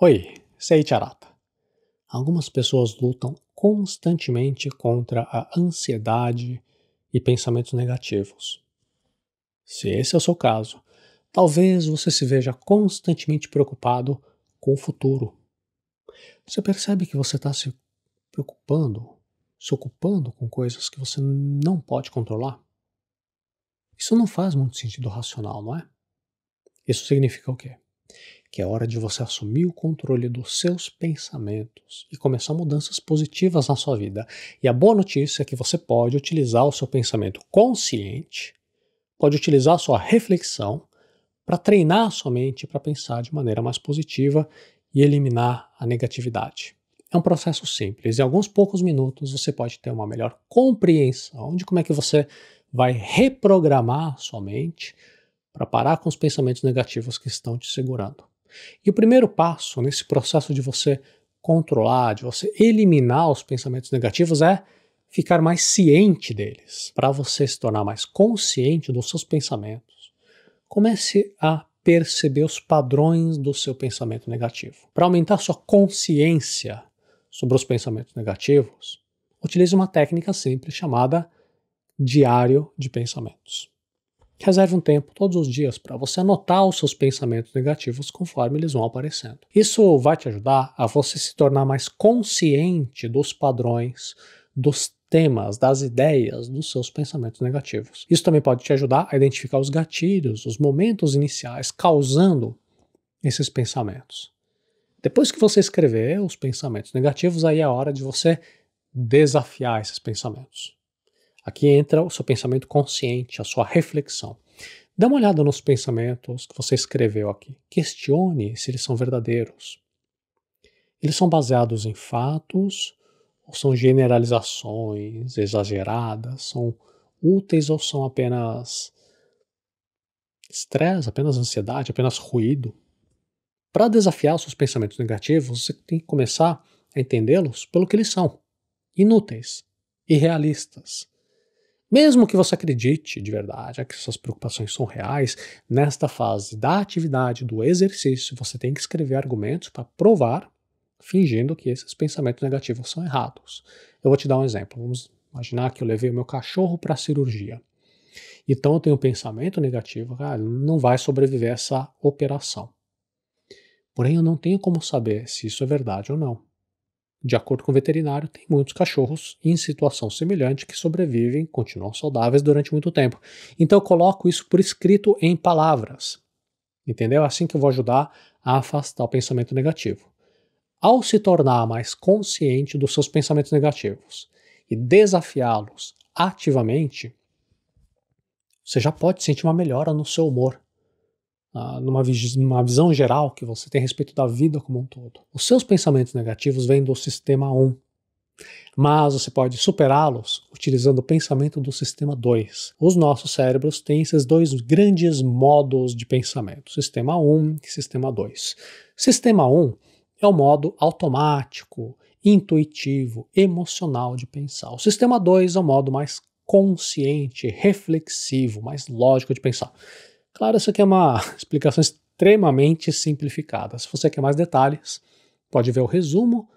Oi, sei Charata. Algumas pessoas lutam constantemente contra a ansiedade e pensamentos negativos. Se esse é o seu caso, talvez você se veja constantemente preocupado com o futuro. Você percebe que você está se preocupando, se ocupando com coisas que você não pode controlar? Isso não faz muito sentido racional, não é? Isso significa o quê? que é hora de você assumir o controle dos seus pensamentos e começar mudanças positivas na sua vida. E a boa notícia é que você pode utilizar o seu pensamento consciente, pode utilizar a sua reflexão para treinar a sua mente para pensar de maneira mais positiva e eliminar a negatividade. É um processo simples. Em alguns poucos minutos você pode ter uma melhor compreensão de como é que você vai reprogramar sua mente para parar com os pensamentos negativos que estão te segurando. E o primeiro passo nesse processo de você controlar, de você eliminar os pensamentos negativos é ficar mais ciente deles. Para você se tornar mais consciente dos seus pensamentos, comece a perceber os padrões do seu pensamento negativo. Para aumentar sua consciência sobre os pensamentos negativos, utilize uma técnica simples chamada diário de pensamentos. Reserve um tempo todos os dias para você anotar os seus pensamentos negativos conforme eles vão aparecendo. Isso vai te ajudar a você se tornar mais consciente dos padrões, dos temas, das ideias, dos seus pensamentos negativos. Isso também pode te ajudar a identificar os gatilhos, os momentos iniciais causando esses pensamentos. Depois que você escrever os pensamentos negativos, aí é a hora de você desafiar esses pensamentos. Aqui entra o seu pensamento consciente, a sua reflexão. Dá uma olhada nos pensamentos que você escreveu aqui. Questione se eles são verdadeiros. Eles são baseados em fatos ou são generalizações exageradas? São úteis ou são apenas estresse, apenas ansiedade, apenas ruído? Para desafiar os seus pensamentos negativos, você tem que começar a entendê-los pelo que eles são: inúteis, irrealistas, mesmo que você acredite de verdade que suas preocupações são reais, nesta fase da atividade, do exercício, você tem que escrever argumentos para provar, fingindo que esses pensamentos negativos são errados. Eu vou te dar um exemplo. Vamos imaginar que eu levei o meu cachorro para a cirurgia. Então eu tenho um pensamento negativo, cara, ah, não vai sobreviver essa operação. Porém, eu não tenho como saber se isso é verdade ou não. De acordo com o veterinário, tem muitos cachorros em situação semelhante que sobrevivem, continuam saudáveis durante muito tempo. Então eu coloco isso por escrito em palavras. Entendeu? É assim que eu vou ajudar a afastar o pensamento negativo. Ao se tornar mais consciente dos seus pensamentos negativos e desafiá-los ativamente, você já pode sentir uma melhora no seu humor. Ah, numa, numa visão geral que você tem a respeito da vida como um todo. Os seus pensamentos negativos vêm do sistema 1, mas você pode superá-los utilizando o pensamento do sistema 2. Os nossos cérebros têm esses dois grandes modos de pensamento, sistema 1 e sistema 2. Sistema 1 é o modo automático, intuitivo, emocional de pensar. O sistema 2 é o modo mais consciente, reflexivo, mais lógico de pensar. Claro, isso aqui é uma explicação extremamente simplificada. Se você quer mais detalhes, pode ver o resumo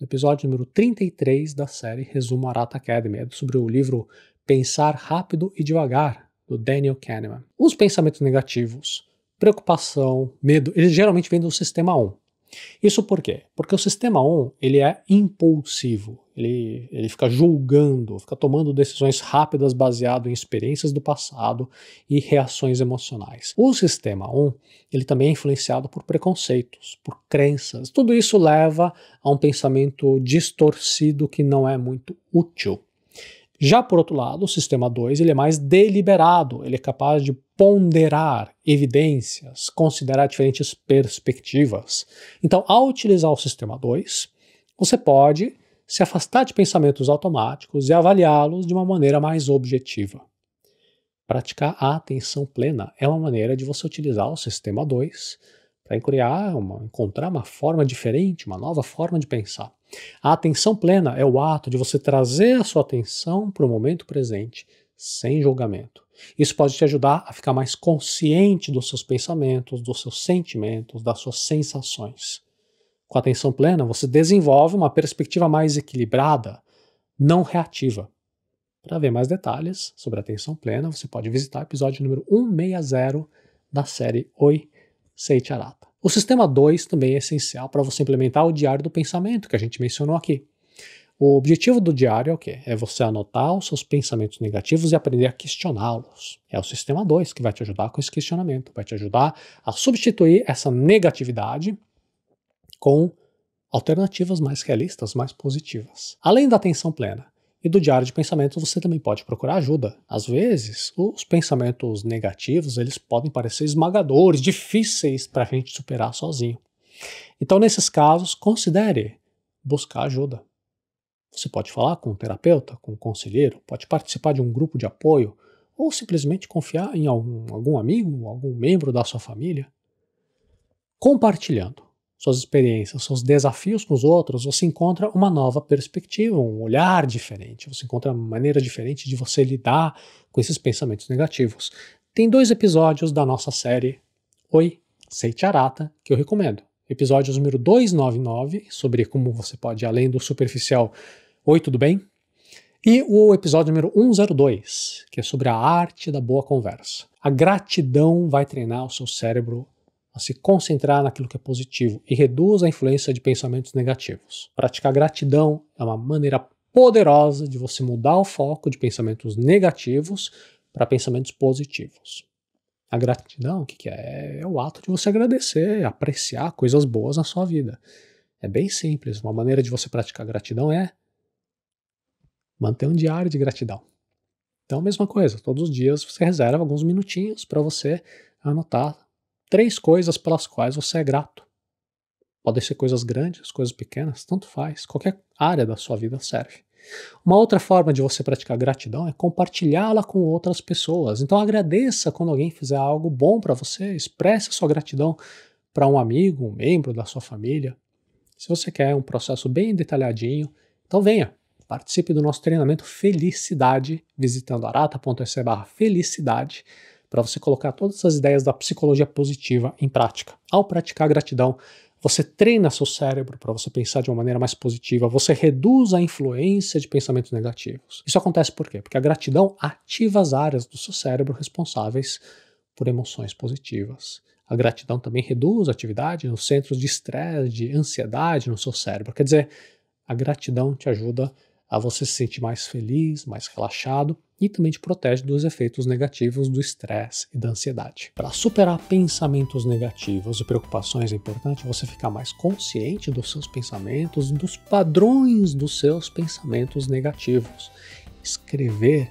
do episódio número 33 da série Resumo Arata Academy, é sobre o livro Pensar Rápido e Devagar, do Daniel Kahneman. Os pensamentos negativos, preocupação, medo, eles geralmente vêm do sistema 1. Isso por quê? Porque o sistema 1 ele é impulsivo, ele, ele fica julgando, fica tomando decisões rápidas baseado em experiências do passado e reações emocionais. O sistema 1 ele também é influenciado por preconceitos, por crenças. Tudo isso leva a um pensamento distorcido que não é muito útil. Já por outro lado, o sistema 2 ele é mais deliberado, ele é capaz de ponderar evidências, considerar diferentes perspectivas. Então, ao utilizar o sistema 2, você pode se afastar de pensamentos automáticos e avaliá-los de uma maneira mais objetiva. Praticar a atenção plena é uma maneira de você utilizar o sistema 2 para criar, uma, encontrar uma forma diferente, uma nova forma de pensar. A atenção plena é o ato de você trazer a sua atenção para o momento presente, sem julgamento. Isso pode te ajudar a ficar mais consciente dos seus pensamentos, dos seus sentimentos, das suas sensações. Com a atenção plena, você desenvolve uma perspectiva mais equilibrada, não reativa. Para ver mais detalhes sobre a atenção plena, você pode visitar o episódio número 160 da série Oi Sei Charat. O sistema 2 também é essencial para você implementar o diário do pensamento, que a gente mencionou aqui. O objetivo do diário é o quê? É você anotar os seus pensamentos negativos e aprender a questioná-los. É o sistema 2 que vai te ajudar com esse questionamento, vai te ajudar a substituir essa negatividade com alternativas mais realistas, mais positivas. Além da atenção plena, e do diário de pensamentos você também pode procurar ajuda. Às vezes, os pensamentos negativos eles podem parecer esmagadores, difíceis para a gente superar sozinho. Então, nesses casos, considere buscar ajuda. Você pode falar com um terapeuta, com um conselheiro, pode participar de um grupo de apoio, ou simplesmente confiar em algum, algum amigo, algum membro da sua família. Compartilhando suas experiências, seus desafios com os outros, você encontra uma nova perspectiva, um olhar diferente, você encontra uma maneira diferente de você lidar com esses pensamentos negativos. Tem dois episódios da nossa série Oi, Sei Arata que eu recomendo. Episódio número 299, sobre como você pode, além do superficial Oi, tudo bem? E o episódio número 102, que é sobre a arte da boa conversa. A gratidão vai treinar o seu cérebro se concentrar naquilo que é positivo e reduz a influência de pensamentos negativos. Praticar gratidão é uma maneira poderosa de você mudar o foco de pensamentos negativos para pensamentos positivos. A gratidão, o que, que é? É o ato de você agradecer, apreciar coisas boas na sua vida. É bem simples. Uma maneira de você praticar gratidão é manter um diário de gratidão. Então, mesma coisa, todos os dias você reserva alguns minutinhos para você anotar três coisas pelas quais você é grato. Podem ser coisas grandes, coisas pequenas, tanto faz. Qualquer área da sua vida serve. Uma outra forma de você praticar gratidão é compartilhá-la com outras pessoas. Então agradeça quando alguém fizer algo bom para você, expresse a sua gratidão para um amigo, um membro da sua família. Se você quer um processo bem detalhadinho, então venha, participe do nosso treinamento Felicidade, visitando arata.se felicidade para você colocar todas essas ideias da psicologia positiva em prática. Ao praticar gratidão, você treina seu cérebro para você pensar de uma maneira mais positiva, você reduz a influência de pensamentos negativos. Isso acontece por quê? Porque a gratidão ativa as áreas do seu cérebro responsáveis por emoções positivas. A gratidão também reduz a atividade nos centros de estresse, de ansiedade no seu cérebro. Quer dizer, a gratidão te ajuda a a você se sentir mais feliz, mais relaxado e também te protege dos efeitos negativos do estresse e da ansiedade. Para superar pensamentos negativos e preocupações, é importante você ficar mais consciente dos seus pensamentos, dos padrões dos seus pensamentos negativos. Escrever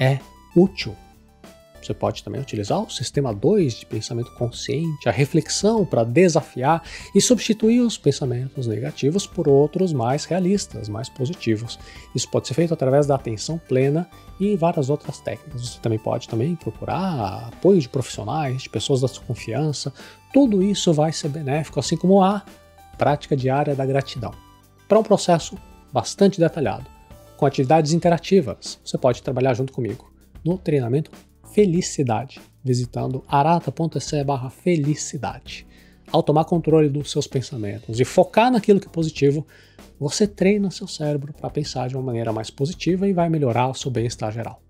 é útil você pode também utilizar o sistema 2 de pensamento consciente, a reflexão para desafiar e substituir os pensamentos negativos por outros mais realistas, mais positivos. Isso pode ser feito através da atenção plena e várias outras técnicas. Você também pode também procurar apoio de profissionais, de pessoas da sua confiança. Tudo isso vai ser benéfico, assim como a prática diária da gratidão. Para um processo bastante detalhado, com atividades interativas, você pode trabalhar junto comigo no treinamento felicidade, visitando arata.se felicidade. Ao tomar controle dos seus pensamentos e focar naquilo que é positivo, você treina seu cérebro para pensar de uma maneira mais positiva e vai melhorar o seu bem-estar geral.